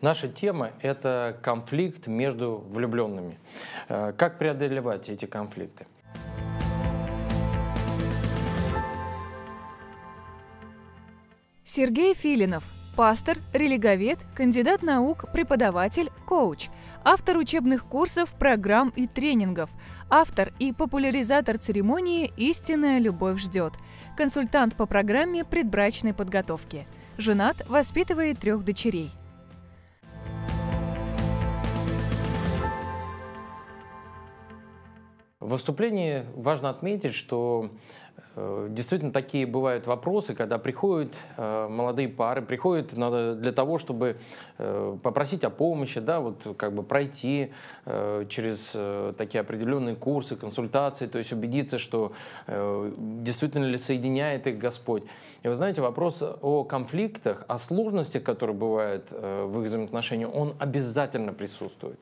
Наша тема – это конфликт между влюбленными. Э, как преодолевать эти конфликты? Сергей Филинов – пастор, религовед, кандидат наук, преподаватель, коуч, автор учебных курсов, программ и тренингов, автор и популяризатор церемонии «Истинная любовь ждет», консультант по программе предбрачной подготовки. Женат, воспитывает трех дочерей. В выступлении важно отметить, что Э, действительно, такие бывают вопросы, когда приходят э, молодые пары, приходят для того, чтобы э, попросить о помощи, да, вот как бы пройти через такие определенные курсы, консультации, то есть убедиться, что действительно ли соединяет их Господь. И вы знаете, вопрос о конфликтах, о сложностях, которые бывают в их взаимоотношениях, он обязательно присутствует.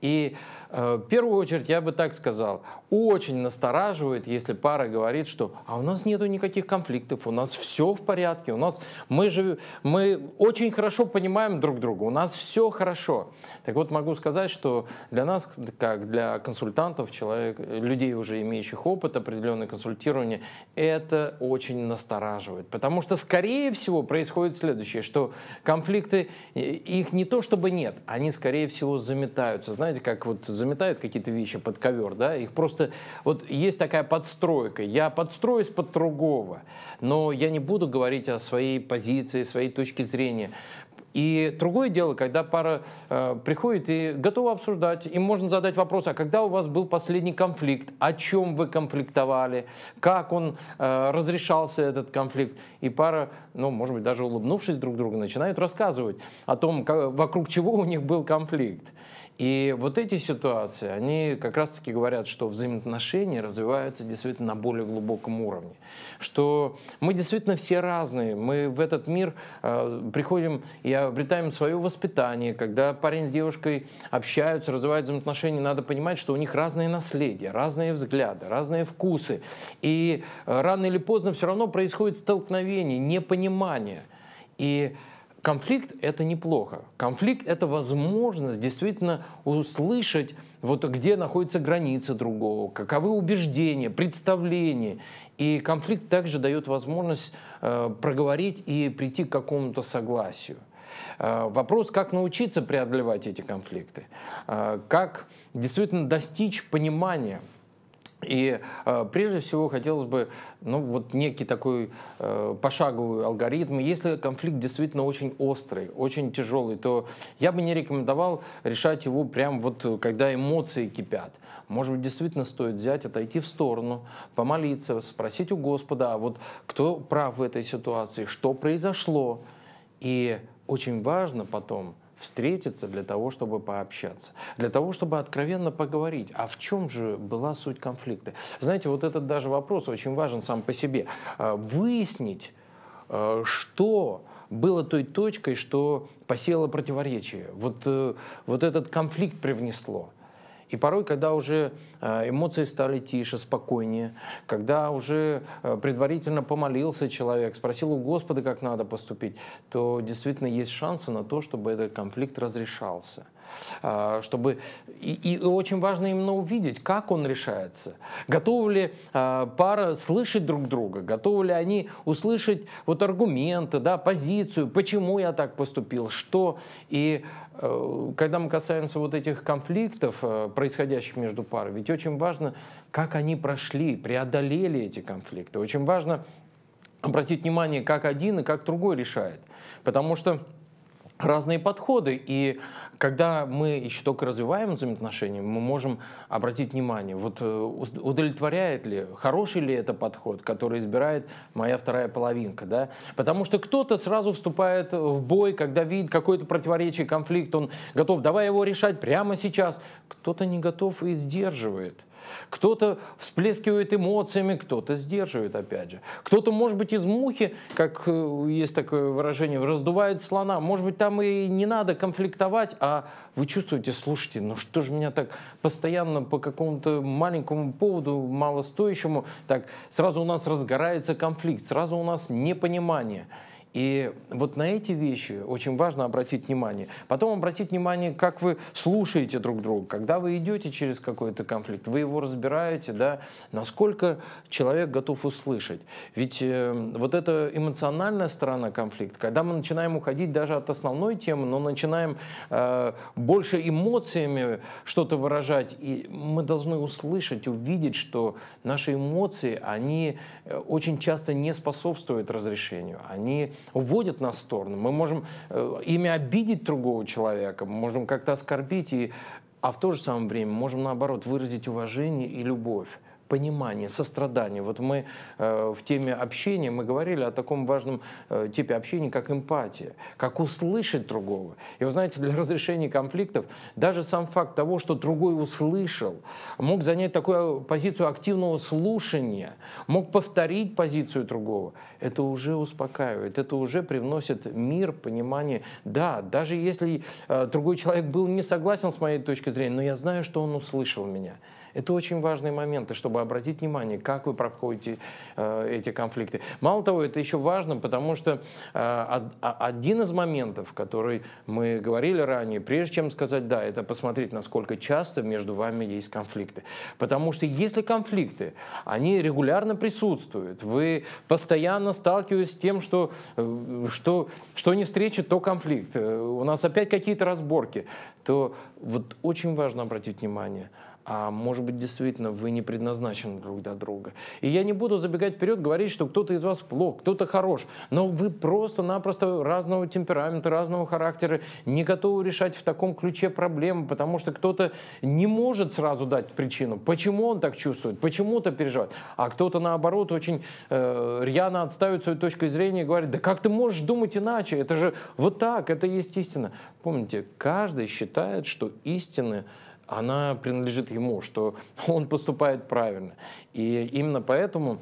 И в первую очередь я бы так сказал, очень настораживает, если пара говорит, что а у нас нету никаких конфликтов, у нас все в порядке, у нас мы же мы очень хорошо понимаем друг друга, у нас все хорошо. Так вот могу сказать, что для нас, как для консультантов, человек, людей уже имеющих опыт, определенное консультирование, это очень настораживает, потому что скорее всего происходит следующее, что конфликты их не то чтобы нет, они скорее всего заметаются, знаете, как вот заметают какие-то вещи под ковер, да, их просто вот есть такая подстройка, я подстрою из под другого. Но я не буду говорить о своей позиции, своей точке зрения. И другое дело, когда пара э, приходит и готова обсуждать, им можно задать вопрос, а когда у вас был последний конфликт, о чем вы конфликтовали, как он э, разрешался этот конфликт. И пара, ну, может быть, даже улыбнувшись друг другу, начинают рассказывать о том, как, вокруг чего у них был конфликт. И вот эти ситуации, они как раз-таки говорят, что взаимоотношения развиваются действительно на более глубоком уровне. Что мы действительно все разные, мы в этот мир э, приходим и обретаем свое воспитание. Когда парень с девушкой общаются, развивают взаимоотношения, надо понимать, что у них разные наследия, разные взгляды, разные вкусы. И э, рано или поздно все равно происходит столкновение, непонимание. И конфликт — это неплохо. Конфликт — это возможность действительно услышать, вот где находятся границы другого, каковы убеждения, представления. И конфликт также дает возможность э, проговорить и прийти к какому-то согласию. Э, вопрос, как научиться преодолевать эти конфликты, э, как действительно достичь понимания – и э, прежде всего хотелось бы, ну вот некий такой э, пошаговый алгоритм. Если конфликт действительно очень острый, очень тяжелый, то я бы не рекомендовал решать его прям вот когда эмоции кипят. Может быть, действительно стоит взять, отойти в сторону, помолиться, спросить у Господа, а вот кто прав в этой ситуации, что произошло. И очень важно потом встретиться для того, чтобы пообщаться, для того, чтобы откровенно поговорить, а в чем же была суть конфликта. Знаете, вот этот даже вопрос очень важен сам по себе. А, выяснить, а, что было той точкой, что посеяло противоречие. Вот, э, вот этот конфликт привнесло. И порой, когда уже э, эмоции стали тише, спокойнее, когда уже э, предварительно помолился человек, спросил у Господа, как надо поступить, то действительно есть шансы на то, чтобы этот конфликт разрешался. А, чтобы и, и очень важно именно увидеть, как он решается. Готовы ли а, пара слышать друг друга, готовы ли они услышать вот аргументы, да, позицию, почему я так поступил, что. И э, когда мы касаемся вот этих конфликтов, э, происходящих между парами, ведь очень важно, как они прошли, преодолели эти конфликты. Очень важно обратить внимание, как один и как другой решает. Потому что разные подходы. И когда мы еще только развиваем взаимоотношения, мы можем обратить внимание, вот э, удовлетворяет ли, хороший ли это подход, который избирает моя вторая половинка. Да? Потому что кто-то сразу вступает в бой, когда видит какое-то противоречие, конфликт, он готов, давай его решать прямо сейчас. Кто-то не готов и сдерживает. Кто-то всплескивает эмоциями, кто-то сдерживает, опять же. Кто-то, может быть, из мухи, как э, есть такое выражение, раздувает слона. Может быть, там и не надо конфликтовать, а вы чувствуете, слушайте, ну что же меня так постоянно по какому-то маленькому поводу, малостоящему, так сразу у нас разгорается конфликт, сразу у нас непонимание. И вот на эти вещи очень важно обратить внимание. Потом обратить внимание, как вы слушаете друг друга, когда вы идете через какой-то конфликт, вы его разбираете, да, насколько человек готов услышать. Ведь э, вот эта эмоциональная сторона конфликта, когда мы начинаем уходить даже от основной темы, но начинаем э, больше эмоциями что-то выражать, и мы должны услышать, увидеть, что наши эмоции, они э, очень часто не способствуют разрешению, они уводят нас в сторону. Мы можем э, ими обидеть другого человека, мы можем как-то оскорбить, и, а в то же самое время можем, наоборот, выразить уважение и любовь понимание, сострадание. Вот мы э, в теме общения, мы говорили о таком важном э, типе общения, как эмпатия, как услышать другого. И вы знаете, для разрешения конфликтов даже сам факт того, что другой услышал, мог занять такую позицию активного слушания, мог повторить позицию другого, это уже успокаивает, это уже привносит мир, понимание. Да, даже если э, другой человек был не согласен с моей точки зрения, но я знаю, что он услышал меня. Это очень важные моменты, чтобы обратить внимание, как вы проходите э, эти конфликты. Мало того, это еще важно, потому что э, а, один из моментов, который мы говорили ранее, прежде чем сказать «да», это посмотреть, насколько часто между вами есть конфликты. Потому что если конфликты, они регулярно присутствуют, вы постоянно сталкиваетесь с тем, что, э, что, что не встреча, то конфликт, э, у нас опять какие-то разборки, то вот очень важно обратить внимание – а может быть, действительно, вы не предназначены друг для друга. И я не буду забегать вперед, говорить, что кто-то из вас плох, кто-то хорош, но вы просто-напросто разного темперамента, разного характера, не готовы решать в таком ключе проблемы, потому что кто-то не может сразу дать причину, почему он так чувствует, почему-то переживает, а кто-то, наоборот, очень э, рьяно отставит свою точку зрения и говорит, да как ты можешь думать иначе, это же вот так, это есть истина. Помните, каждый считает, что истины она принадлежит ему, что он поступает правильно. И именно поэтому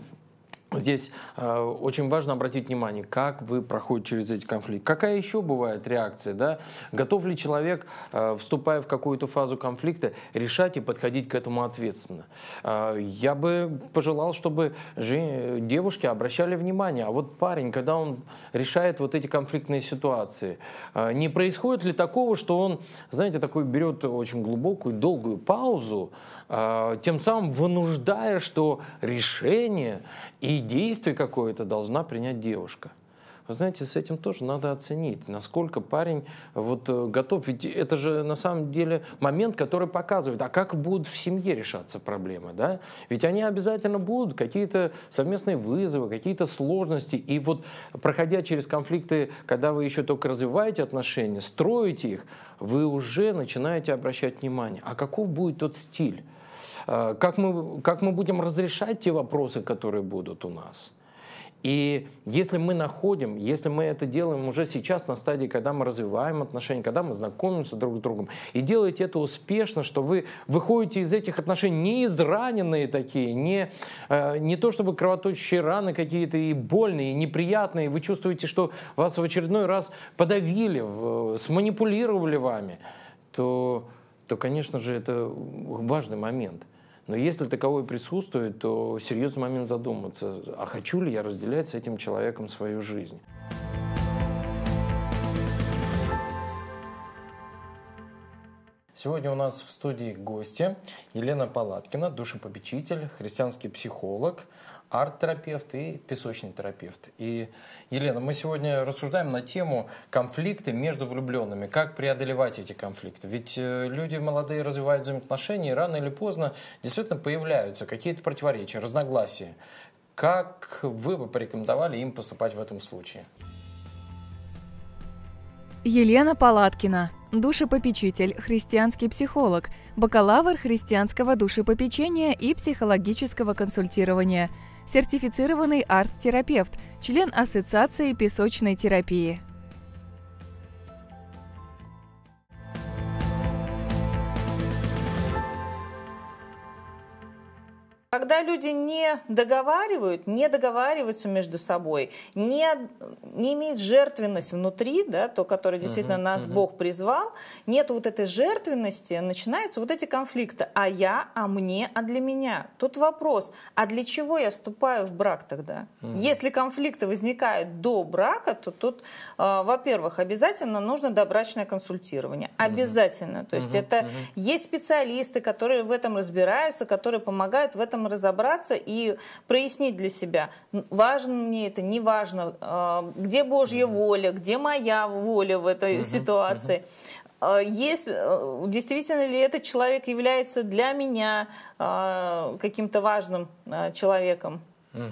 Здесь э, очень важно обратить внимание, как вы проходите через эти конфликты. Какая еще бывает реакция? Да? Готов ли человек, э, вступая в какую-то фазу конфликта, решать и подходить к этому ответственно? Э, я бы пожелал, чтобы же, девушки обращали внимание. А вот парень, когда он решает вот эти конфликтные ситуации, э, не происходит ли такого, что он, знаете, такой берет очень глубокую, долгую паузу, а, тем самым вынуждая, что решение и действие какое-то должна принять девушка. Вы знаете, с этим тоже надо оценить, насколько парень э, вот э, готов. Ведь это же на самом деле момент, который показывает, а как будут в семье решаться проблемы, да? Ведь они обязательно будут, какие-то совместные вызовы, какие-то сложности. И вот проходя через конфликты, когда вы еще только развиваете отношения, строите их, вы уже начинаете обращать внимание, а каков будет тот стиль, Э, как мы, как мы будем разрешать те вопросы, которые будут у нас? И если мы находим, если мы это делаем уже сейчас на стадии, когда мы развиваем отношения, когда мы знакомимся друг с другом, и делаете это успешно, что вы выходите из этих отношений не израненные такие, не, э, не то чтобы кровоточащие раны какие-то и больные, и неприятные, вы чувствуете, что вас в очередной раз подавили, сманипулировали вами, то, то конечно же, это важный момент – но если таковой присутствует, то серьезный момент задуматься, а хочу ли я разделять с этим человеком свою жизнь. Сегодня у нас в студии гости Елена Палаткина, душепопечитель, христианский психолог, арт-терапевт и песочный терапевт. И, Елена, мы сегодня рассуждаем на тему конфликты между влюбленными, как преодолевать эти конфликты. Ведь э, люди молодые развивают взаимоотношения, и рано или поздно действительно появляются какие-то противоречия, разногласия. Как вы бы порекомендовали им поступать в этом случае? Елена Палаткина, душепопечитель, христианский психолог, бакалавр христианского душепопечения и психологического консультирования – сертифицированный арт-терапевт, член Ассоциации песочной терапии. когда люди не договаривают, не договариваются между собой, не, не имеет жертвенность внутри, да, то, которое действительно угу, нас угу. Бог призвал, нет вот этой жертвенности, начинаются вот эти конфликты. А я, а мне, а для меня. Тут вопрос, а для чего я вступаю в брак тогда? Угу. Если конфликты возникают до брака, то тут, э, во-первых, обязательно нужно добрачное консультирование. Угу. Обязательно. То есть угу, это угу. есть специалисты, которые в этом разбираются, которые помогают в этом разобраться и прояснить для себя, важно мне это, не важно, а, где Божья mm-hmm. воля, где моя воля в этой mm-hmm. ситуации. mm если, а, действительно ли этот человек является для меня каким-то важным человеком. Угу.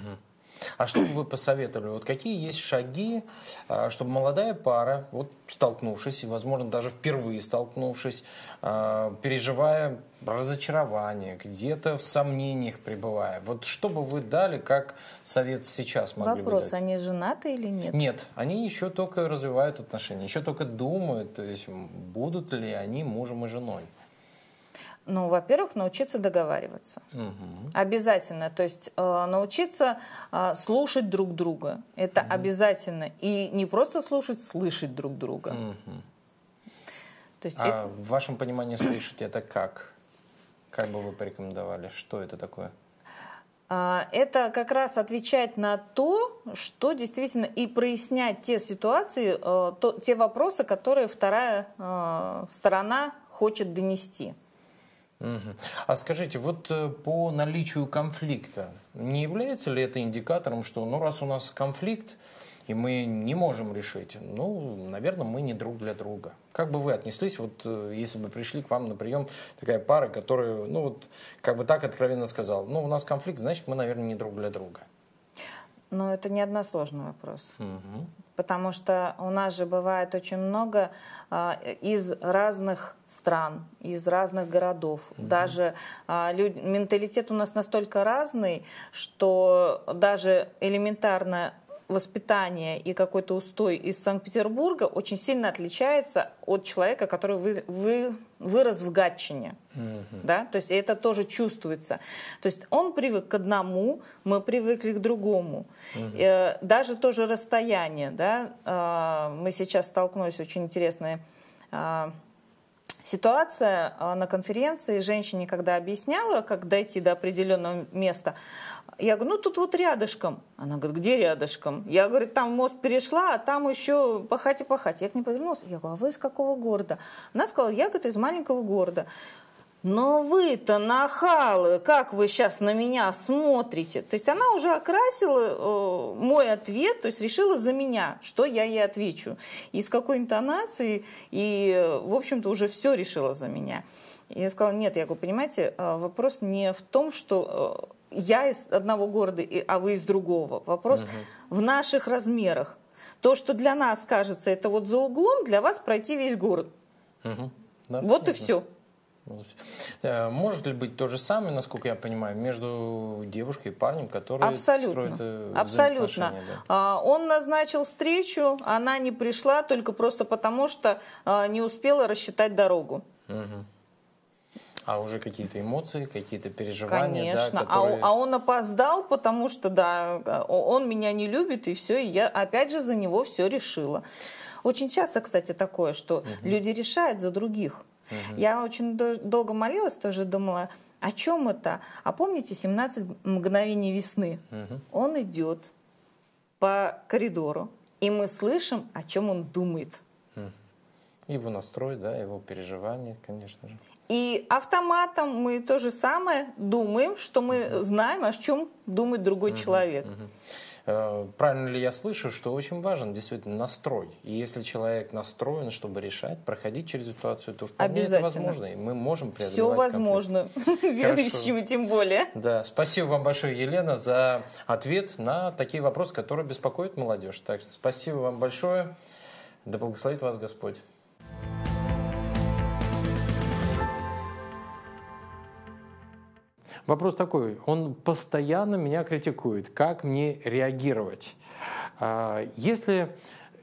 А что бы вы посоветовали? Вот какие есть шаги, а, чтобы молодая пара, вот столкнувшись, и, возможно, даже впервые столкнувшись, а, переживая разочарование, где-то в сомнениях пребывая. Вот что бы вы дали, как совет сейчас могли Вопрос, бы дать? они женаты или нет? Нет, они еще только развивают отношения, еще только думают, то есть будут ли они мужем и женой. Ну, во-первых, научиться договариваться. Угу. Обязательно. То есть э, научиться э, слушать друг друга. Это угу. обязательно. И не просто слушать, слышать друг друга. Угу. То есть а это... в вашем понимании слышать это как? Как бы вы порекомендовали? Что это такое? А, это как раз отвечать на то, что действительно, и прояснять те ситуации, э, то, те вопросы, которые вторая э, сторона хочет донести. А скажите, вот э, по наличию конфликта, не является ли это индикатором, что ну раз у нас конфликт, и мы не можем решить, ну, наверное, мы не друг для друга. Как бы вы отнеслись, вот э, если бы пришли к вам на прием такая пара, которая, ну вот, как бы так откровенно сказала, ну, у нас конфликт, значит, мы, наверное, не друг для друга. Ну, это не односложный вопрос. Угу. Потому что у нас же бывает очень много э, из разных стран, из разных городов. Угу. Даже э, люд... менталитет у нас настолько разный, что даже элементарно воспитание и какой-то устой из Санкт-Петербурга очень сильно отличается от человека, который вы, вы вырос в Гатчине, mm да, то есть это тоже чувствуется. То есть он привык к одному, мы привыкли к другому. mm Даже тоже расстояние, да, э, мы сейчас столкнулись очень интересной э, Ситуация а, на конференции женщине, когда объясняла, как дойти до определенного места, я говорю, ну тут вот рядышком. Она говорит, где рядышком? Я говорю, там мост перешла, а там еще пахать и пахать. Я к ней повернулась, я говорю, а вы из какого города? Она сказала, я, говорит, из маленького города но вы-то нахалы, как вы сейчас на меня смотрите? То есть она уже окрасила э, мой ответ, то есть решила за меня, что я ей отвечу, и с какой интонацией, и, в общем-то, уже все решила за меня. И я сказала, нет, я говорю, понимаете, э, вопрос не в том, что э, я из одного города, а вы из другого. Вопрос угу. в наших размерах. То, что для нас кажется, это вот за углом, для вас пройти весь город. Угу. Да, вот конечно. и все. Э, может ли быть то же самое, насколько я понимаю, между девушкой и парнем, который Абсолютно. строит э, Абсолютно. Да? А, он назначил встречу, она не пришла только просто потому, что а, не успела рассчитать дорогу. Угу. А уже какие-то эмоции, какие-то переживания. Конечно. Да, которые... а, а он опоздал, потому что, да, а, он меня не любит, и все, и я опять же за него все решила. Очень часто, кстати, такое, что угу. люди решают за других. Я очень долго молилась, тоже думала, о чем это? А помните 17 мгновений весны? Угу. Он идет по коридору, и мы слышим, о чем он думает. Его настрой, да, его переживания, конечно же. И автоматом мы то же самое думаем, что мы угу. знаем, о чем думает другой угу. человек. Угу. Э, правильно ли я слышу, что очень важен действительно настрой? И если человек настроен, чтобы решать, проходить через ситуацию, то вполне это возможно. И мы можем преодолевать Все возможно. Верующим тем более. Да. Спасибо вам большое, Елена, за ответ на такие вопросы, которые беспокоят молодежь. Так что спасибо вам большое. Да благословит вас Господь. Вопрос такой, он постоянно меня критикует, как мне реагировать. А, если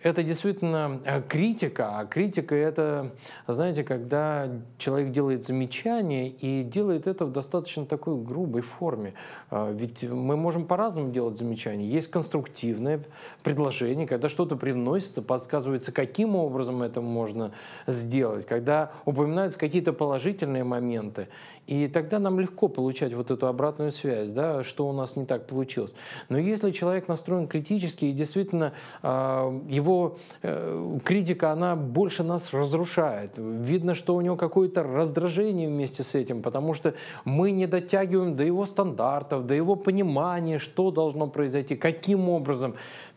это действительно э, критика, а критика это, знаете, когда человек делает замечание и делает это в достаточно такой грубой форме. А, ведь мы можем по-разному делать замечания. Есть конструктивное предложение, когда что-то привносится, подсказывается, каким образом это можно сделать, когда упоминаются какие-то положительные моменты. И тогда нам легко получать вот эту обратную связь, да, что у нас не так получилось. Но если человек настроен критически и действительно а, его его э, критика, она больше нас разрушает. Видно, что у него какое-то раздражение вместе с этим, потому что мы не дотягиваем до его стандартов, до его понимания, что должно произойти, каким образом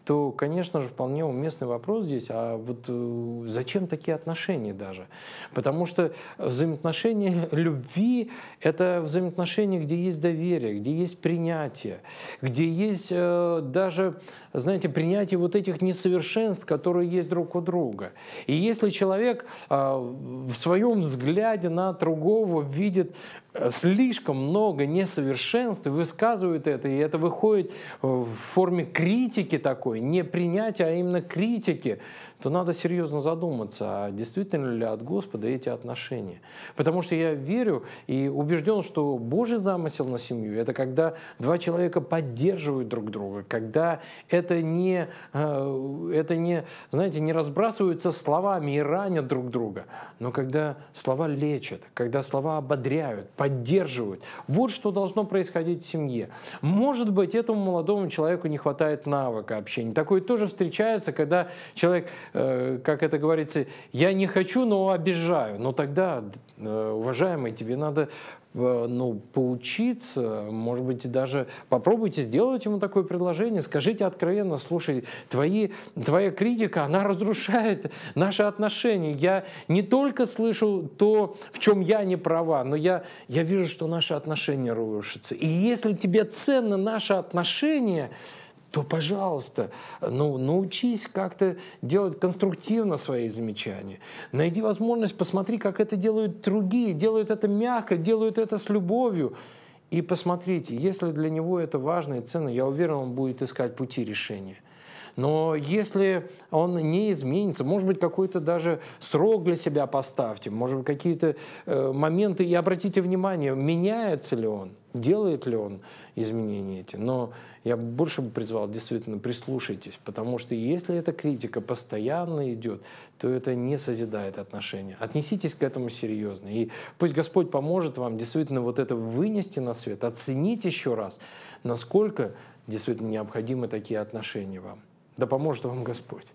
то, конечно же, вполне уместный вопрос здесь, а вот э, зачем такие отношения даже? Потому что взаимоотношения любви — это взаимоотношения, где есть доверие, где есть принятие, где есть э, даже, знаете, принятие вот этих несовершенств, которые есть друг у друга. И если человек а, в своем взгляде на другого видит Э, слишком много несовершенств, и высказывают это, и это выходит э, в форме критики такой, не принятия, а именно критики то надо серьезно задуматься, а действительно ли от Господа эти отношения. Потому что я верю и убежден, что Божий замысел на семью – это когда два человека поддерживают друг друга, когда это не, э, это не, знаете, не разбрасываются словами и ранят друг друга, но когда слова лечат, когда слова ободряют, поддерживают. Вот что должно происходить в семье. Может быть, этому молодому человеку не хватает навыка общения. Такое тоже встречается, когда человек Э, как это говорится, я не хочу, но обижаю. Но тогда, э, уважаемый, тебе надо э, ну, поучиться, может быть, даже попробуйте сделать ему такое предложение, скажите откровенно, слушай, твои, твоя критика, она разрушает наши отношения. Я не только слышу то, в чем я не права, но я, я вижу, что наши отношения рушатся. И если тебе ценно наши отношения, то, пожалуйста, ну, научись как-то делать конструктивно свои замечания. Найди возможность, посмотри, как это делают другие, делают это мягко, делают это с любовью. И посмотрите, если для него это важно и ценно, я уверен, он будет искать пути решения. Но если он не изменится, может быть, какой-то даже срок для себя поставьте, может быть, какие-то э, моменты, и обратите внимание, меняется ли он – делает ли он изменения эти. Но я больше бы призвал, действительно, прислушайтесь, потому что если эта критика постоянно идет, то это не созидает отношения. Отнеситесь к этому серьезно. И пусть Господь поможет вам действительно вот это вынести на свет, оценить еще раз, насколько действительно необходимы такие отношения вам. Да поможет вам Господь.